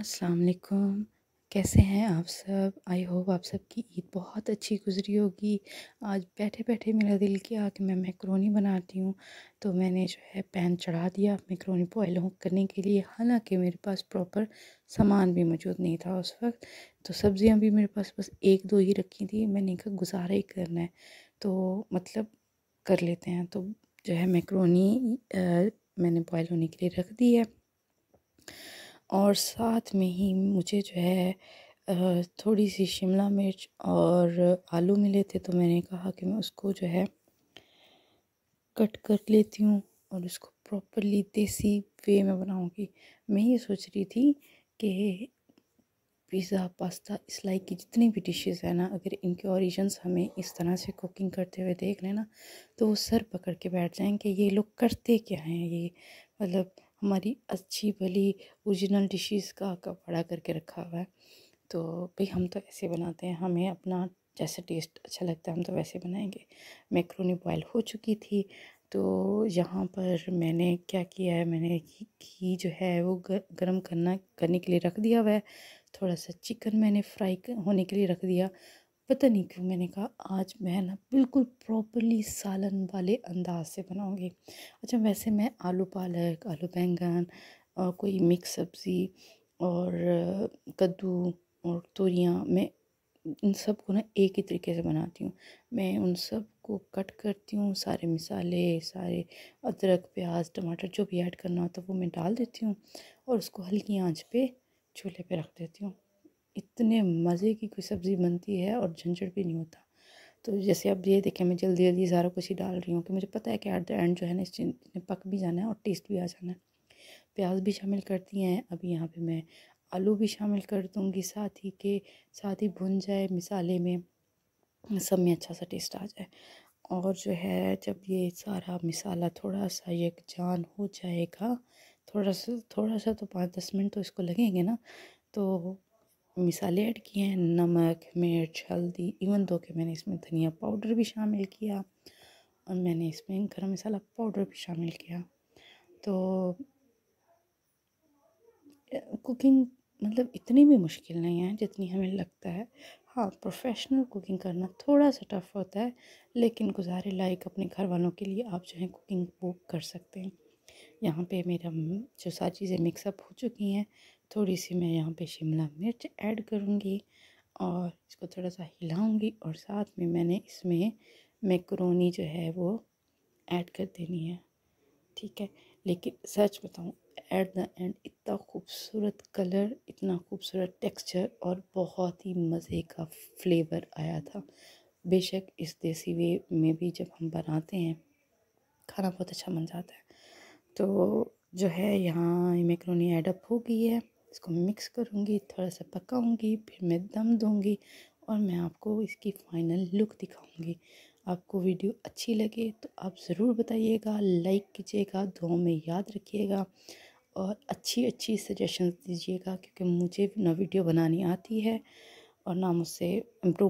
अस्सलाम वालेकुम कैसे हैं आप सब आई होप आप सब की ईद बहुत अच्छी गुजरी होगी आज बैठे बैठे मेरा दिल किया कि मैं मैक्रोनी बनाती हूँ तो मैंने जो है पैन चढ़ा दिया मैक्रोनी बॉयल करने के लिए हालांकि मेरे पास प्रॉपर सामान भी मौजूद नहीं था उस वक्त तो सब्ज़ियाँ भी मेरे पास बस एक दो ही रखी थी मैंने कहा गुजारा ही करना है तो मतलब कर लेते हैं तो जो है मैक्रोनी मैंने बॉयल होने के लिए रख दी है और साथ में ही मुझे जो है थोड़ी सी शिमला मिर्च और आलू मिले थे तो मैंने कहा कि मैं उसको जो है कट कर लेती हूँ और उसको प्रॉपरली देसी वे में बनाऊँगी मैं ये सोच रही थी कि पिज़्ज़ा पास्ता इस लाइक की जितनी भी डिशेस हैं ना अगर इनके ओरिजिनस हमें इस तरह से कुकिंग करते हुए देख लेना तो वो सर पकड़ के बैठ जाएंगे कि ये लोग करते क्या हैं ये मतलब हमारी अच्छी भली ओरिजिनल डिशेस का कपड़ा करके रखा हुआ है तो भाई हम तो ऐसे बनाते हैं हमें अपना जैसा टेस्ट अच्छा लगता है हम तो वैसे बनाएंगे मैक्रोनी बॉयल हो चुकी थी तो यहाँ पर मैंने क्या किया है मैंने घी जो है वो गर्म करना करने के लिए रख दिया हुआ है थोड़ा सा चिकन मैंने फ्राई होने के लिए रख दिया पता नहीं क्यों मैंने कहा आज मैं ना बिल्कुल प्रॉपरली सालन वाले अंदाज से बनाऊंगी अच्छा वैसे मैं आलू पालक आलू बैंगन और कोई मिक्स सब्ज़ी और कद्दू और तोरियाँ मैं इन सब को ना एक ही तरीके से बनाती हूँ मैं उन सब को कट करती हूँ सारे मिसाले सारे अदरक प्याज टमाटर जो भी ऐड करना होता है वो मैं डाल देती हूँ और उसको हल्की आंच पे चूल्हे पे रख देती हूँ इतने मज़े की कोई सब्ज़ी बनती है और झंझट भी नहीं होता तो जैसे अब ये देखें मैं जल्दी जल्दी सारा कुछ ही डाल रही हूँ कि मुझे पता है कि एट द एंड जो है ना इस चीज़ ने पक भी जाना है और टेस्ट भी आ जाना है प्याज भी शामिल करती हैं अभी यहाँ पे मैं आलू भी शामिल कर दूँगी साथ ही के साथ ही भुन जाए मिसाले में सब में अच्छा सा टेस्ट आ जाए और जो है जब ये सारा मिसाला थोड़ा सा यकजान हो जाएगा थोड़ा सा थोड़ा सा तो पाँच दस मिनट तो इसको लगेंगे ना तो मिसाले ऐड किए हैं नमक मिर्च हल्दी इवन दो के मैंने इसमें धनिया पाउडर भी शामिल किया और मैंने इसमें गरम मसाला पाउडर भी शामिल किया तो कुकिंग मतलब इतनी भी मुश्किल नहीं है जितनी हमें लगता है हाँ प्रोफेशनल कुकिंग करना थोड़ा सा टफ़ होता है लेकिन गुजारे लायक अपने घर वालों के लिए आप जो है कुकिंग बुक कर सकते हैं यहाँ पे मेरा जो सारी चीज़ें मिक्सअप हो चुकी हैं थोड़ी सी मैं यहाँ पे शिमला मिर्च ऐड करूँगी और इसको थोड़ा सा हिलाऊँगी और साथ में मैंने इसमें मैक्रोनी जो है वो ऐड कर देनी है ठीक है लेकिन सच बताऊँ एट द एंड इतना खूबसूरत कलर इतना खूबसूरत टेक्सचर और बहुत ही मज़े का फ्लेवर आया था बेशक इस देसी वे में भी जब हम बनाते हैं खाना बहुत अच्छा बन जाता है तो जो है यहाँ ये मैक्रोनी एडअप हो गई है इसको मिक्स करूँगी थोड़ा सा पकाऊँगी फिर मैं दम दूँगी और मैं आपको इसकी फ़ाइनल लुक दिखाऊँगी आपको वीडियो अच्छी लगे तो आप ज़रूर बताइएगा लाइक कीजिएगा दुआ में याद रखिएगा और अच्छी अच्छी सजेशन दीजिएगा क्योंकि मुझे ना वीडियो बनानी आती है और ना मुझसे इम्प्रूव